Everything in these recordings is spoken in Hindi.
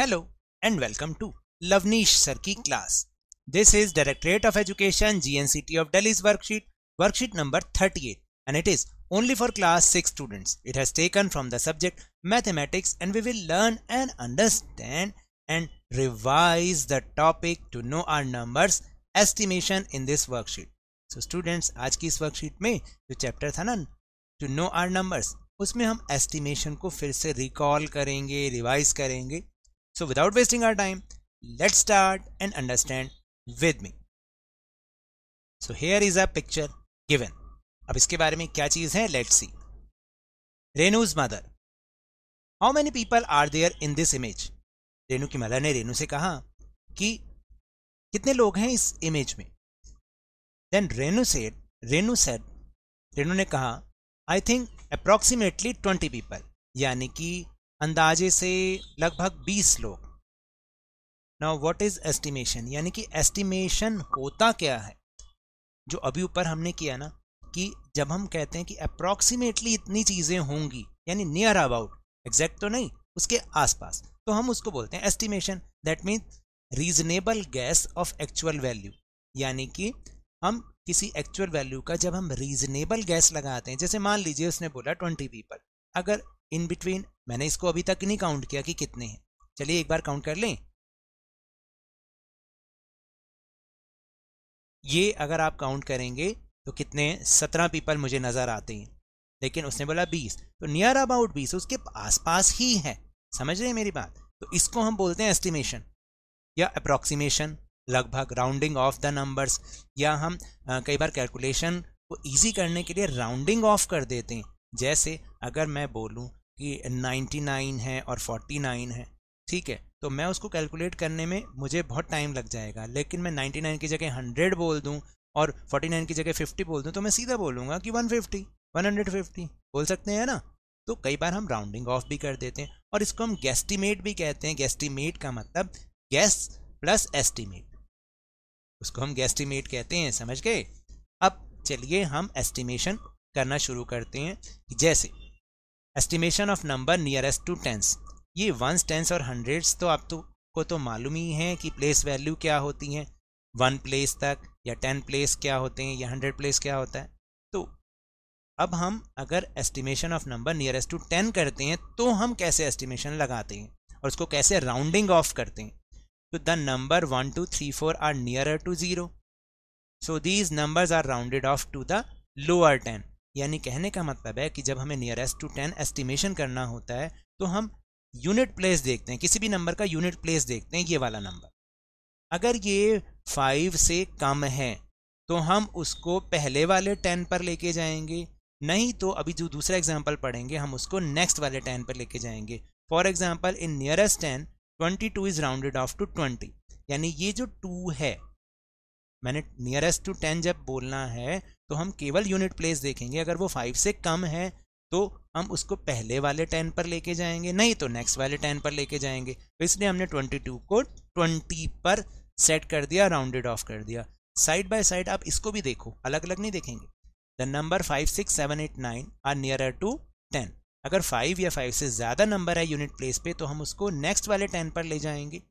Hello and welcome to Lovneesh sir की class this is directorate of education GNCT of Delhi worksheet worksheet number 38 and it is only for class six students it has taken from the subject mathematics and we will learn and understand and revise the topic to know our numbers estimation in this worksheet so students आज की इस वर्कशीट में जो चैप्टर था ना टू नो आर नंबर्स उसमें हम एस्टिमेशन को फिर से रिकॉल करेंगे रिवाइज करेंगे So without wasting our time, let's start and understand with me. So here is a picture given. अब इसके बारे में क्या चीज है let's see Renu's mother how many people are there in this image Renu की मदर ने रेनू से कहा कि कितने लोग हैं इस इमेज में then Renu said Renu said Renu ने कहा I think approximately twenty people यानी कि अंदाजे से लगभग 20 लोग नाउ व्हाट इज़ एस्टिमेशन यानी कि एस्टिमेशन होता क्या है जो अभी ऊपर हमने किया ना कि जब हम कहते हैं कि अप्रॉक्सीमेटली इतनी चीज़ें होंगी यानी नियर अबाउट एग्जैक्ट तो नहीं उसके आसपास तो हम उसको बोलते हैं estimation that mean reasonable guess of actual value यानी कि हम किसी एक्चुअल वैल्यू का जब हम रीजनेबल गैस लगाते हैं जैसे मान लीजिए उसने बोला ट्वेंटी पीपल अगर इन बिटवीन मैंने इसको अभी तक नहीं काउंट किया कि कितने हैं चलिए एक बार काउंट कर लें ये अगर आप काउंट करेंगे तो कितने सत्रह पीपल मुझे नज़र आते हैं लेकिन उसने बोला बीस तो नियर अबाउट बीस उसके आसपास ही है समझ रहे हैं मेरी बात तो इसको हम बोलते हैं एस्टिमेशन या अप्रॉक्सीमेशन लगभग राउंडिंग ऑफ द नंबर्स या हम आ, कई बार कैलकुलेशन को ईजी करने के लिए राउंडिंग ऑफ कर देते हैं जैसे अगर मैं बोलूँ कि 99 है और 49 है ठीक है तो मैं उसको कैलकुलेट करने में मुझे बहुत टाइम लग जाएगा लेकिन मैं 99 की जगह 100 बोल दूँ और 49 की जगह 50 बोल दूँ तो मैं सीधा बोलूँगा कि 150 150 बोल सकते हैं ना तो कई बार हम राउंडिंग ऑफ भी कर देते हैं और इसको हम गेस्टिमेट भी कहते हैं गेस्टिमेट का मतलब गैस प्लस एस्टिमेट उसको हम गेस्टिमेट कहते हैं समझ गए अब चलिए हम एस्टिमेशन करना शुरू करते हैं जैसे estimation of number nearest to tens ये वंस टेंस और हंड्रेड्स तो आप तो को तो मालूम ही है कि प्लेस वैल्यू क्या होती है वन प्लेस तक या टेन प्लेस क्या होते हैं या हंड्रेड प्लेस क्या होता है तो अब हम अगर estimation of number nearest to ten करते हैं तो हम कैसे एस्टिमेशन लगाते हैं और उसको कैसे राउंडिंग ऑफ करते हैं तो the number one two three four are nearer to zero so these numbers are rounded off to the lower ten यानी कहने का मतलब है कि जब हमें नियरेस्ट टू टेन एस्टिमेशन करना होता है तो हम यूनिट प्लेस देखते हैं किसी भी नंबर का यूनिट प्लेस देखते हैं ये वाला नंबर अगर ये फाइव से कम है तो हम उसको पहले वाले टेन पर लेके जाएंगे नहीं तो अभी जो दूसरा एग्जाम्पल पढ़ेंगे हम उसको नेक्स्ट वाले टेन पर लेके जाएंगे for example in nearest ten twenty two is rounded off to twenty यानी ये जो टू है मैंने नियरेस्ट टू टेन जब बोलना है तो हम केवल यूनिट प्लेस देखेंगे अगर वो फाइव से कम है तो हम उसको पहले वाले टेन पर लेके जाएंगे नहीं तो नेक्स्ट वाले टेन पर लेके जाएंगे तो इसलिए हमने ट्वेंटी टू को ट्वेंटी पर सेट कर दिया राउंडेड ऑफ कर दिया साइड बाय साइड आप इसको भी देखो अलग अलग नहीं देखेंगे the number five six seven eight nine are near to ten अगर फाइव या फाइव से ज़्यादा नंबर है यूनिट प्लेस पे तो हम उसको नेक्स्ट वाले टेन पर ले जाएंगे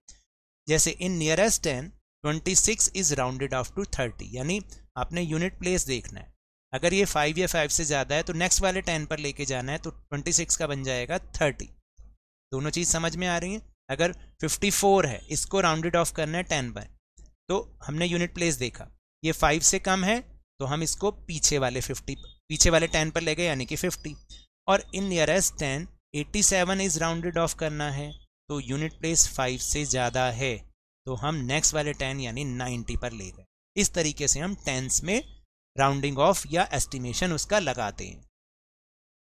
जैसे in nearest ten twenty six is rounded off to thirty यानी आपने यूनिट प्लेस देखना है अगर ये फाइव या फाइव से ज़्यादा है तो नेक्स्ट वाले टेन पर लेके जाना है तो ट्वेंटी सिक्स का बन जाएगा थर्टी दोनों चीज़ समझ में आ रही है अगर फिफ्टी फोर है इसको राउंडेड ऑफ करना है टेन पर तो हमने यूनिट प्लेस देखा ये फाइव से कम है तो हम इसको पीछे वाले फिफ्टी पीछे वाले टेन पर ले गए यानी कि फिफ्टी और in nearest ten eighty seven is rounded off करना है तो यूनिट प्लेस फाइव से ज़्यादा है तो हम नेक्स्ट वाले टेन यानी नाइन्टी पर ले गए इस तरीके से हम टेंस में राउंडिंग ऑफ या एस्टिमेशन उसका लगाते हैं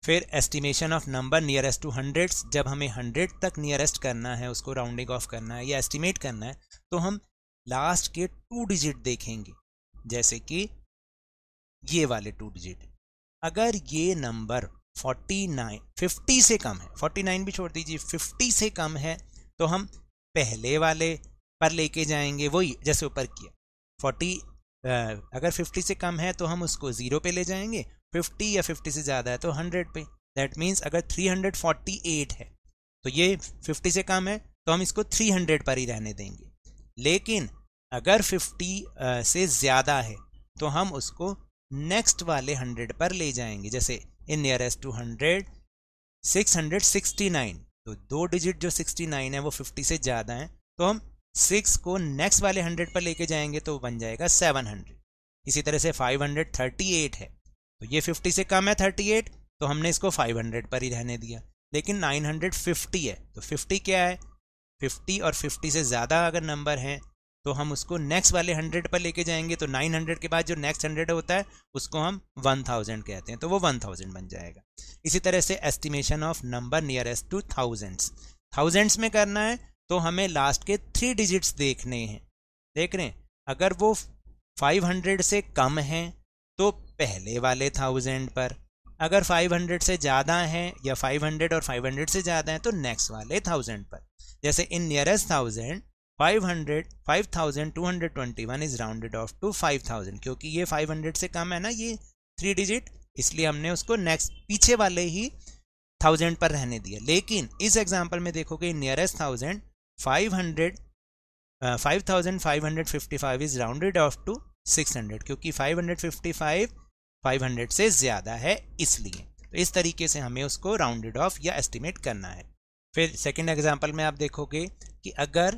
फिर estimation of number nearest to hundreds जब हमें हंड्रेड तक नियरेस्ट करना है उसको राउंडिंग ऑफ करना है या एस्टिमेट करना है तो हम लास्ट के टू डिजिट देखेंगे जैसे कि ये वाले टू डिजिट अगर ये नंबर 49 50 से कम है 49 भी छोड़ दीजिए 50 से कम है तो हम पहले वाले पर लेके जाएंगे वही जैसे ऊपर किया फोर्टी uh, अगर फिफ्टी से कम है तो हम उसको ज़ीरो पे ले जाएंगे फिफ्टी या फिफ्टी से ज़्यादा है तो हंड्रेड पे दैट मीन्स अगर थ्री हंड्रेड फोर्टी एट है तो ये फिफ्टी से कम है तो हम इसको थ्री हंड्रेड पर ही रहने देंगे लेकिन अगर फिफ्टी uh, से ज़्यादा है तो हम उसको नेक्स्ट वाले हंड्रेड पर ले जाएंगे जैसे in nearest to hundred six hundred sixty nine तो दो डिजिट जो सिक्सटी नाइन है वो फिफ्टी से ज़्यादा हैं तो हम सिक्स को नेक्स्ट वाले हंड्रेड पर लेके जाएंगे तो बन जाएगा सेवन हंड्रेड इसी तरह से फाइव हंड्रेड थर्टी एट है तो ये फिफ्टी से कम है थर्टी एट तो हमने इसको फाइव हंड्रेड पर ही रहने दिया लेकिन नाइन हंड्रेड फिफ्टी है तो फिफ्टी क्या है फिफ्टी और फिफ्टी से ज़्यादा अगर नंबर हैं तो हम उसको नेक्स्ट वाले हंड्रेड पर लेके जाएंगे तो नाइन हंड्रेड के बाद जो नेक्स्ट हंड्रेड होता है उसको हम वन थाउजेंड कहते हैं तो वो वन थाउजेंड बन जाएगा इसी तरह से estimation of number nearest to thousands thousands में करना है तो हमें लास्ट के थ्री डिजिट्स देखने हैं देख रहे हैं अगर वो 500 से कम हैं तो पहले वाले थाउजेंड पर अगर 500 से ज़्यादा हैं या 500 और 500 से ज़्यादा हैं तो नेक्स्ट वाले थाउजेंड पर जैसे in nearest thousand 500 5221 is rounded off to 5000 क्योंकि ये 500 से कम है ना ये थ्री डिजिट इसलिए हमने उसको नेक्स्ट पीछे वाले ही थाउजेंड पर रहने दिया लेकिन इस एग्जाम्पल में देखोगे nearest thousand 500 5555 is rounded off to 600 क्योंकि 555 500 से ज़्यादा है इसलिए तो इस तरीके से हमें उसको राउंडेड ऑफ या एस्टिमेट करना है फिर सेकेंड एग्जाम्पल में आप देखोगे कि अगर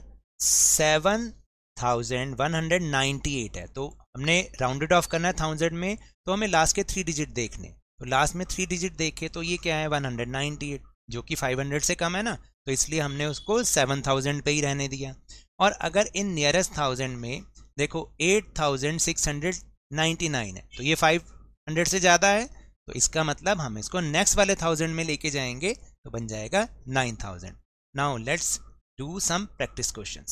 7198 है तो हमने राउंडेड ऑफ करना है थाउजेंड में तो हमें लास्ट के थ्री डिजिट देखने तो लास्ट में थ्री डिजिट देखे तो ये क्या है 198 जो कि 500 से कम है ना तो इसलिए हमने उसको सेवन थाउजेंड पर ही रहने दिया और अगर इन नियरेस्ट थाउजेंड में देखो eight thousand six hundred ninety nine है तो ये फाइव हंड्रेड से ज़्यादा है तो इसका मतलब हम इसको नेक्स्ट वाले थाउजेंड में लेके जाएंगे तो बन जाएगा nine thousand now let's do some practice question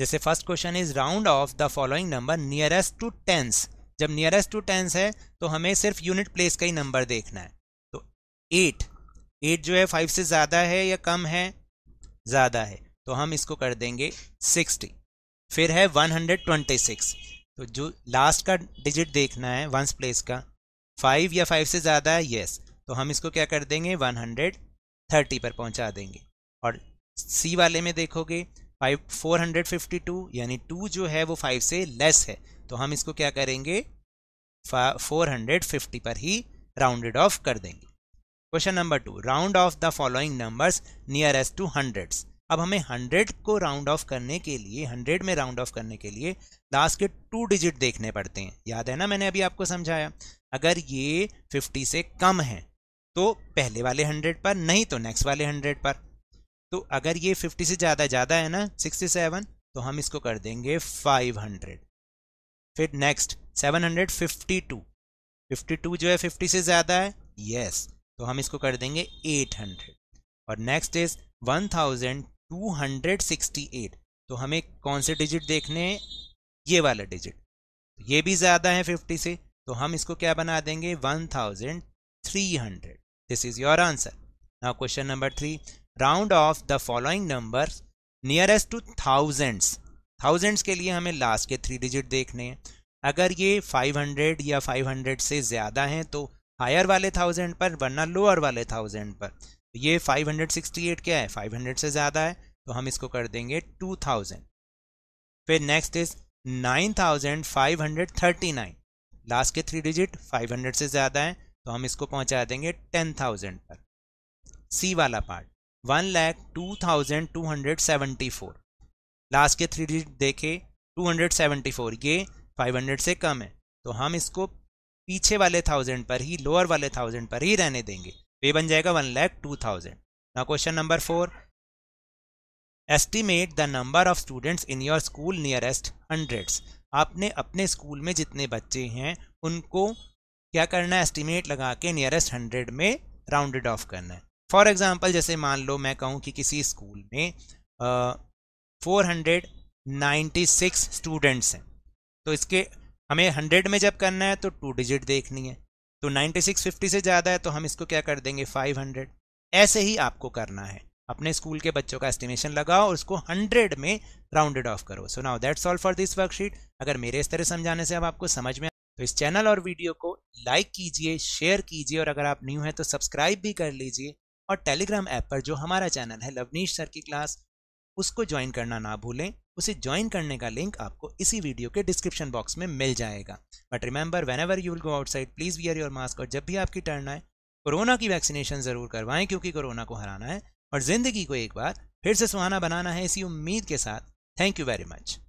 जैसे first question is round off the following number nearest to tens जब नियरेस्ट टू टेंस है तो हमें सिर्फ यूनिट प्लेस का ही नंबर देखना है तो एट एट जो है फाइव से ज़्यादा है या कम है ज़्यादा है तो हम इसको कर देंगे सिक्सटी फिर है वन हंड्रेड ट्वेंटी सिक्स तो जो लास्ट का डिजिट देखना है वंस प्लेस का फाइव या फाइव से ज़्यादा है येस तो हम इसको क्या कर देंगे वन हंड्रेड थर्टी पर पहुंचा देंगे और सी वाले में देखोगे five four hundred fifty two यानी टू जो है वो फाइव से लेस है तो हम इसको क्या करेंगे फोर हंड्रेड फिफ्टी पर ही राउंडेड ऑफ कर देंगे question number two round off the following numbers nearest to hundred अब हमें हंड्रेड को राउंड ऑफ करने के लिए हंड्रेड में राउंड ऑफ करने के लिए लास्ट के टू डिजिट देखने पड़ते हैं याद है ना मैंने अभी आपको समझाया अगर ये फिफ्टी से कम है तो पहले वाले हंड्रेड पर नहीं तो नेक्स्ट वाले हंड्रेड पर तो अगर ये फिफ्टी से ज़्यादा ज़्यादा है ना सिक्सटी सेवन तो हम इसको कर देंगे फाइव हंड्रेड फिर next seven hundred fifty two fifty two जो है फिफ्टी से ज़्यादा है यस yes. तो हम इसको कर देंगे 800 और नेक्स्ट इज 1268 तो हमें कौन से डिजिट देखने हैं ये वाला डिजिट तो ये भी ज़्यादा है 50 से तो हम इसको क्या बना देंगे 1300 this is your answer now question number three round off the following number nearest to thousands thousands के लिए हमें लास्ट के थ्री डिजिट देखने हैं अगर ये 500 या 500 से ज़्यादा हैं तो हायर वाले थाउजेंड पर वरना लोअर वाले थाउजेंड पर तो ये 568 क्या है 500 से ज़्यादा है तो हम इसको कर देंगे 2000 फिर नेक्स्ट इज 9539 लास्ट के थ्री डिजिट 500 से ज़्यादा है तो हम इसको पहुंचा देंगे 10000 पर सी वाला part one lakh two thousand two hundred seventy four last के थ्री डिजिट देखे टू हंड्रेड सेवेंटी फोर ये फाइव हंड्रेड से कम है तो हम इसको पीछे वाले थाउजेंड पर ही लोअर वाले थाउजेंड पर ही रहने देंगे तो ये बन जाएगा वन लैख टू थाउजेंड ना question number four estimate the number of students in your school nearest hundreds आपने अपने स्कूल में जितने बच्चे हैं उनको क्या करना है एस्टिमेट लगा के नियरेस्ट हंड्रेड में राउंडेड ऑफ करना है फॉर एग्जाम्पल जैसे मान लो मैं कहूँ कि किसी स्कूल में four hundred ninety six students हैं तो इसके हमें हंड्रेड में जब करना है तो टू डिजिट देखनी है तो नाइन्टी सिक्स फिफ्टी से ज़्यादा है तो हम इसको क्या कर देंगे फाइव हंड्रेड ऐसे ही आपको करना है अपने स्कूल के बच्चों का एस्टिमेशन लगाओ और उसको हंड्रेड में राउंडेड ऑफ करो so now that's all for this worksheet अगर मेरे इस तरह समझाने से अब आपको समझ में तो इस चैनल और वीडियो को लाइक कीजिए शेयर कीजिए और अगर आप न्यू हैं तो सब्सक्राइब भी कर लीजिए और टेलीग्राम ऐप पर जो हमारा चैनल है लवनीश सर की क्लास उसको ज्वाइन करना ना भूलें उसे ज्वाइन करने का लिंक आपको इसी वीडियो के डिस्क्रिप्शन बॉक्स में मिल जाएगा but remember whenever you will go outside please wear your mask और जब भी आपकी टर्न आए कोरोना की वैक्सीनेशन ज़रूर करवाएं क्योंकि कोरोना को हराना है और ज़िंदगी को एक बार फिर से सुहाना बनाना है इसी उम्मीद के साथ थैंक यू वेरी मच